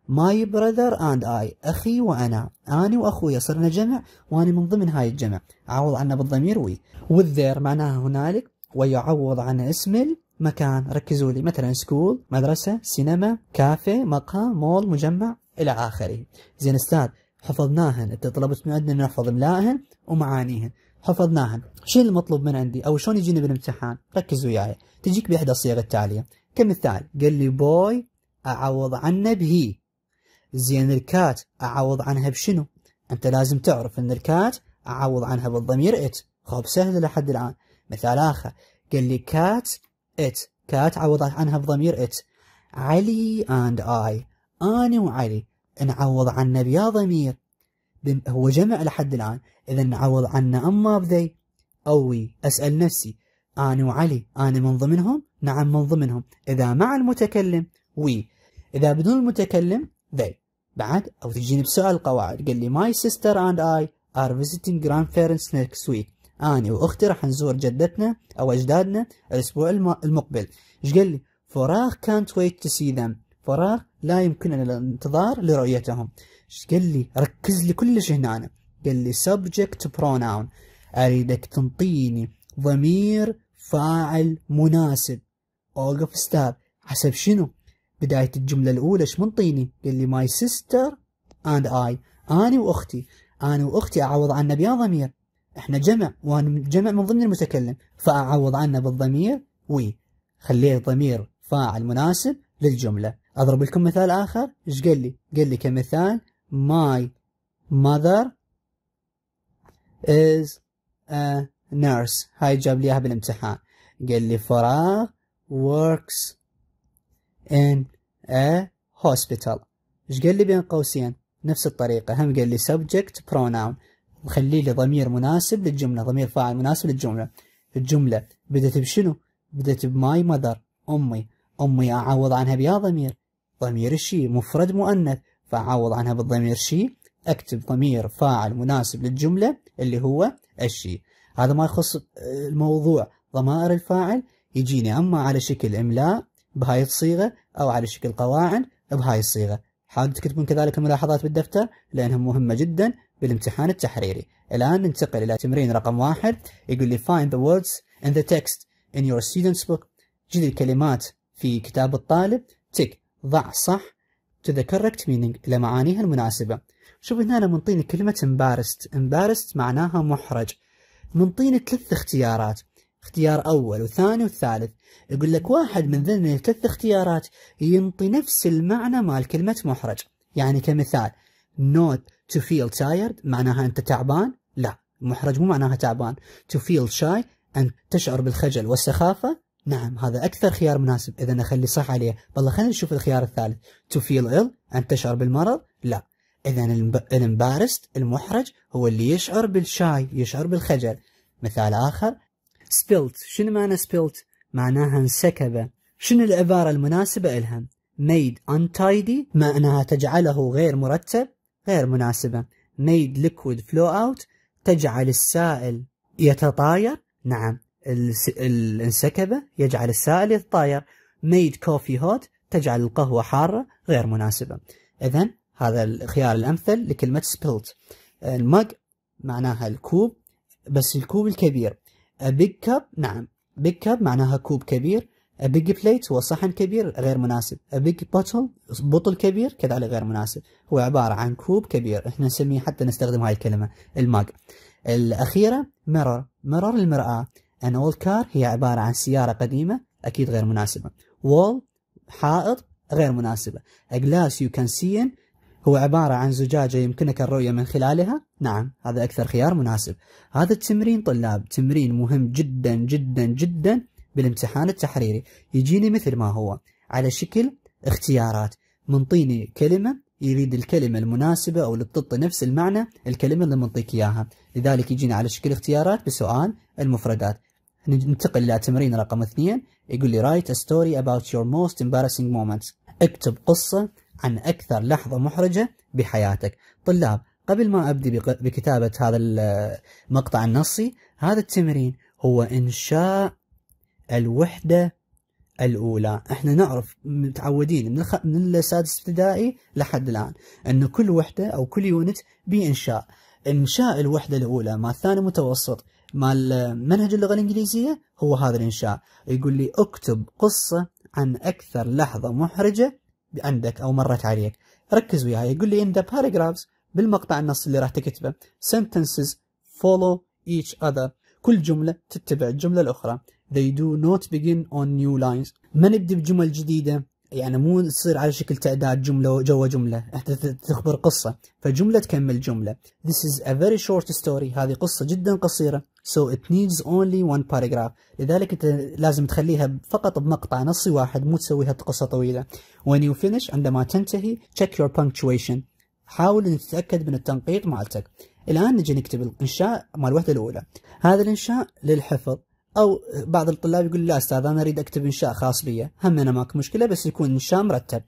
S1: ماي براذر اند اي اخي وانا اني واخويا صرنا جمع واني من ضمن هاي الجمع عوض عنه بالضمير وي والذير معناها هنالك ويعوض عن اسم مكان ركزوا لي مثلا سكول مدرسة سينما كافي مقهى مول مجمع إلى آخره زين أستاذ حفظناهن أنت طلبت من عندنا نحفظ إملائهن ومعانيهن حفظناهن شو المطلوب من عندي أو شلون يجيني بالامتحان ركز وياي تجيك بإحدى الصيغ التالية كمثال قال لي بوي أعوض عنه بهي زين الكات أعوض عنها بشنو أنت لازم تعرف أن الكات أعوض عنها بالضمير إت خب سهل لحد الآن مثال آخر قال لي كات it كات عوضت عنها بضمير it علي and I أنا وعلي نعوض عنا بيا ضمير هو جمع لحد الآن إذا نعوض عنا أما بذي أو وي أسأل نفسي أنا وعلي أنا من ضمنهم نعم من ضمنهم إذا مع المتكلم وي إذا بدون المتكلم they بعد أو تجيني بسؤال قواعد قال لي my sister and I are visiting grandparents next week أنا وأختي راح نزور جدتنا أو أجدادنا الأسبوع المقبل إيش قال لي فراغ كانت wait to see them فراغ لا يمكننا الانتظار لرؤيتهم إيش قال لي ركز لي كلش هنا أنا قال لي subject pronoun أريدك تنطيني ضمير فاعل مناسب أوقف ستاب حسب شنو بداية الجملة الأولى ايش منطيني قال لي my sister and I أنا وأختي أنا وأختي أعوض عنا بيا ضمير احنا جمع وانا جمع من ضمن المتكلم فاعوض عنه بالضمير وي خليه ضمير فاعل مناسب للجمله اضرب لكم مثال اخر ايش قال لي قال لي كمثال my mother is a nurse هاي جاب لي اياها بالامتحان قال لي فراغ works in a hospital ايش قال لي بين قوسين نفس الطريقة هم قال لي subject pronoun مخلي لي ضمير مناسب للجملة ضمير فاعل مناسب للجملة الجملة بدت بشنو بدت بماي مدر أمي أمي أعوض عنها بيا ضمير ضمير الشي مفرد مؤنث فأعوض عنها بالضمير شي أكتب ضمير فاعل مناسب للجملة اللي هو الشي هذا ما يخص آه، الموضوع ضمائر الفاعل يجيني أما على شكل إملاء بهاي الصيغة أو على شكل قواعد بهاي الصيغة حابب تكتبون كذلك الملاحظات بالدفتر لأنها مهمة جدا بالامتحان التحريري الآن ننتقل إلى تمرين رقم واحد يقول لي find the words in the text in your student's book جد الكلمات في كتاب الطالب تك ضع صح to the correct meaning إلى معانيها المناسبة شوف هنا أنا منطيني كلمة embarrassed embarrassed معناها محرج منطيني ثلاث اختيارات اختيار أول وثاني وثالث يقول لك واحد من ذن الثلاث اختيارات ينطي نفس المعنى مال كلمة محرج يعني كمثال not to feel tired معناها أنت تعبان لا محرج مو معناها تعبان to feel shy أن تشعر بالخجل والسخافة نعم هذا أكثر خيار مناسب إذا أخلي صح عليه والله خلينا نشوف الخيار الثالث to feel ill أن تشعر بالمرض لا إذا الامبارست المحرج هو اللي يشعر بالشاي يشعر بالخجل مثال آخر spilt شنو معنى spilt معناها انسكب شنو العبارة المناسبة إلها made untidy معناها تجعله غير مرتب غير مناسبة made liquid flow out تجعل السائل يتطاير نعم الانسكبة يجعل السائل يتطاير made coffee hot تجعل القهوة حارة غير مناسبة إذا هذا الخيار الأمثل لكلمة spilt المج معناها الكوب بس الكوب الكبير a big cup نعم big cup معناها كوب كبير بيج بليت هو صحن كبير غير مناسب بيج بوتل بطل كبير كذلك غير مناسب هو عبارة عن كوب كبير احنا نسميه حتى نستخدم هاي الكلمة الماج الأخيرة ميرور ميرور المرآة an old car هي عبارة عن سيارة قديمة أكيد غير مناسبة wall حائط غير مناسبة a glass you can see in هو عبارة عن زجاجة يمكنك الرؤية من خلالها نعم هذا أكثر خيار مناسب هذا التمرين طلاب تمرين مهم جدا جدا جدا بالامتحان التحريري يجيني مثل ما هو على شكل اختيارات منطيني كلمة يريد الكلمة المناسبة أو اللي بتعطي نفس المعنى الكلمة اللي منطيك إياها لذلك يجيني على شكل اختيارات بسؤال المفردات ننتقل إلى تمرين رقم اثنين يقول لي write a story about your most embarrassing moments اكتب قصة عن أكثر لحظة محرجة بحياتك طلاب قبل ما أبدي بكتابة هذا المقطع النصي هذا التمرين هو إنشاء الوحده الاولى احنا نعرف متعودين من, الخ... من السادس ابتدائي لحد الان انه كل وحده او كل يونت بانشاء انشاء الوحده الاولى مع الثاني متوسط مع منهج اللغه الانجليزيه هو هذا الانشاء يقول لي اكتب قصه عن اكثر لحظه محرجه عندك او مرت عليك ركز وياها يقول لي ان ذا paragraphs بالمقطع النص اللي راح تكتبه sentences follow each other كل جمله تتبع الجمله الاخرى they do not begin on new lines ما نبدأ بجمل جديدة يعني مو تصير على شكل تعداد جملة جوا جملة حتى تخبر قصة فجملة تكمل جملة This is a very short story هذه قصة جدا قصيرة so it needs only one paragraph لذلك انت لازم تخليها فقط بمقطع نصي واحد مو تسويها قصة طويلة when you finish عندما تنتهي check your punctuation حاول ان تتأكد من التنقيط مالتك الآن نجي نكتب الإنشاء مال الوحدة الأولى هذا الإنشاء للحفظ او بعض الطلاب يقول لا استاذ انا اريد اكتب انشاء خاص بي هم انا ماكو مشكله بس يكون انشاء مرتب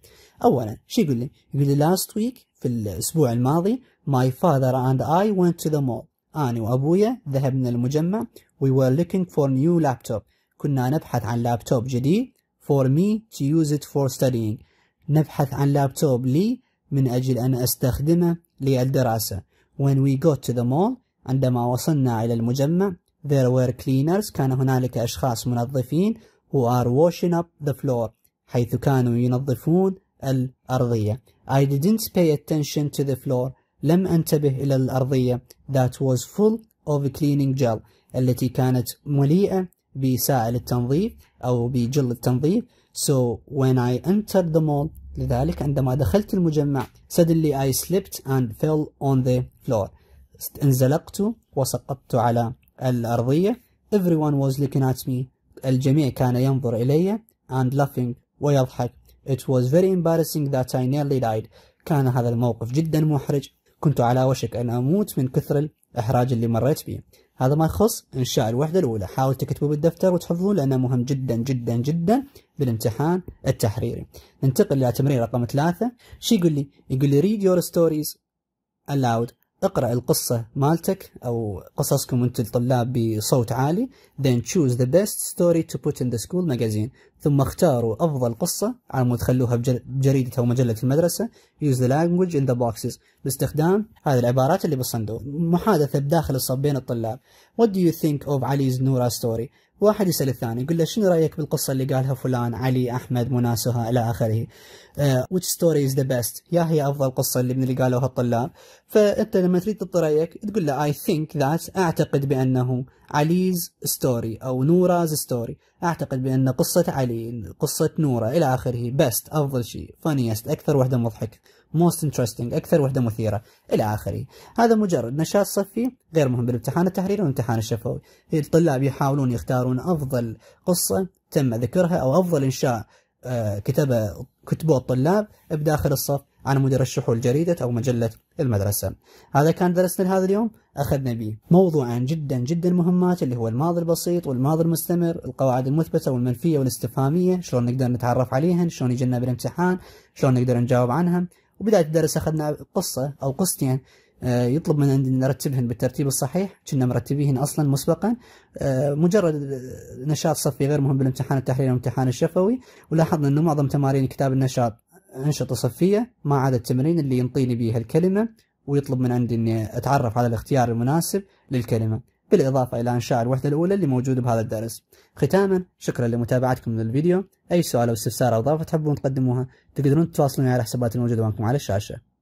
S1: اولا شو يقول لي يقول لي لاست ويك في الاسبوع الماضي ماي فادر اند اي ونت تو ذا مول انا وابويا ذهبنا المجمع وي وير لوكينج فور نيو لابتوب كنا نبحث عن لابتوب جديد فور مي تو يوز ات فور studying نبحث عن لابتوب لي من اجل ان استخدمه للدراسه when we got to the mall عندما وصلنا الى المجمع There were cleaners كان هنالك أشخاص منظفين who are washing up the floor حيث كانوا ينظفون الأرضية I didn't pay attention to the floor لم أنتبه إلى الأرضية that was full of cleaning gel التي كانت مليئة بسائل التنظيف أو بجل التنظيف so when I entered the mall لذلك عندما دخلت المجمع suddenly I slipped and fell on the floor انزلقت وسقطت على الأرضية Everyone was looking at me الجميع كان ينظر إلي and laughing ويضحك It was very embarrassing that I nearly died كان هذا الموقف جدا محرج كنت على وشك أن أموت من كثر الإحراج اللي مريت به هذا ما يخص إنشاء الوحدة الأولى حاول تكتبه بالدفتر وتحفظه لأنه مهم جدا جدا جدا بالامتحان التحريري ننتقل إلى تمرين رقم ثلاثة شو يقول لي؟ يقول لي read your stories aloud اقرأ القصة مالتك أو قصصكم انت الطلاب بصوت عالي then choose the best story to put in the school magazine ثم اختاروا أفضل قصة على مود خلوها بجريدة أو مجلة المدرسة use the language in the boxes باستخدام هذه العبارات اللي بالصندوق محادثة بداخل الصبين بين الطلاب what do you think of عليز نورا story واحد يسأل الثاني يقول له شنو رأيك بالقصة اللي قالها فلان علي أحمد مناسها إلى آخره uh, which story is the best يا هي أفضل قصة اللي من اللي قالوها الطلاب فأنت لما تريد تعطي رأيك تقول له اي ثينك ذات أعتقد بأنه عليز ستوري أو نوراز ستوري أعتقد بأن قصة علي عالي قصة نورة إلى آخره بست أفضل شيء فانيست أكثر وحدة مضحكة موست انترستنج أكثر وحدة مثيرة إلى آخره هذا مجرد نشاط صفي غير مهم بالامتحان التحريري والامتحان الشفوي الطلاب يحاولون يختارون أفضل قصة تم ذكرها أو أفضل إنشاء آه، كتب كتبوه الطلاب بداخل الصف على مدى رشحوا الجريدة أو مجلة المدرسة هذا كان درسنا لهذا اليوم أخذنا به موضوعا جدا جدا مهمات اللي هو الماضي البسيط والماضي المستمر القواعد المثبتة والمنفية والاستفهامية شلون نقدر نتعرف عليهن شلون يجينا بالامتحان شلون نقدر نجاوب عنها وبداية الدرس أخذنا قصة أو قصتين آه، يطلب من عندنا نرتبهن بالترتيب الصحيح كنا مرتبيهن اصلا مسبقا آه، مجرد آه، نشاط صفي غير مهم بالامتحان التحليلي والامتحان الشفوي ولاحظنا انه معظم تمارين كتاب النشاط انشطه صفيه ما عدا التمرين اللي ينطيني به الكلمه ويطلب من عندي اني اتعرف على الاختيار المناسب للكلمه بالاضافه الى انشاء الوحده الاولى اللي موجوده بهذا الدرس. ختاما شكرا لمتابعتكم للفيديو، اي سؤال او استفسار او اضافه تحبون تقدموها تقدرون تتواصلون على حساباتي الموجوده معكم على الشاشه.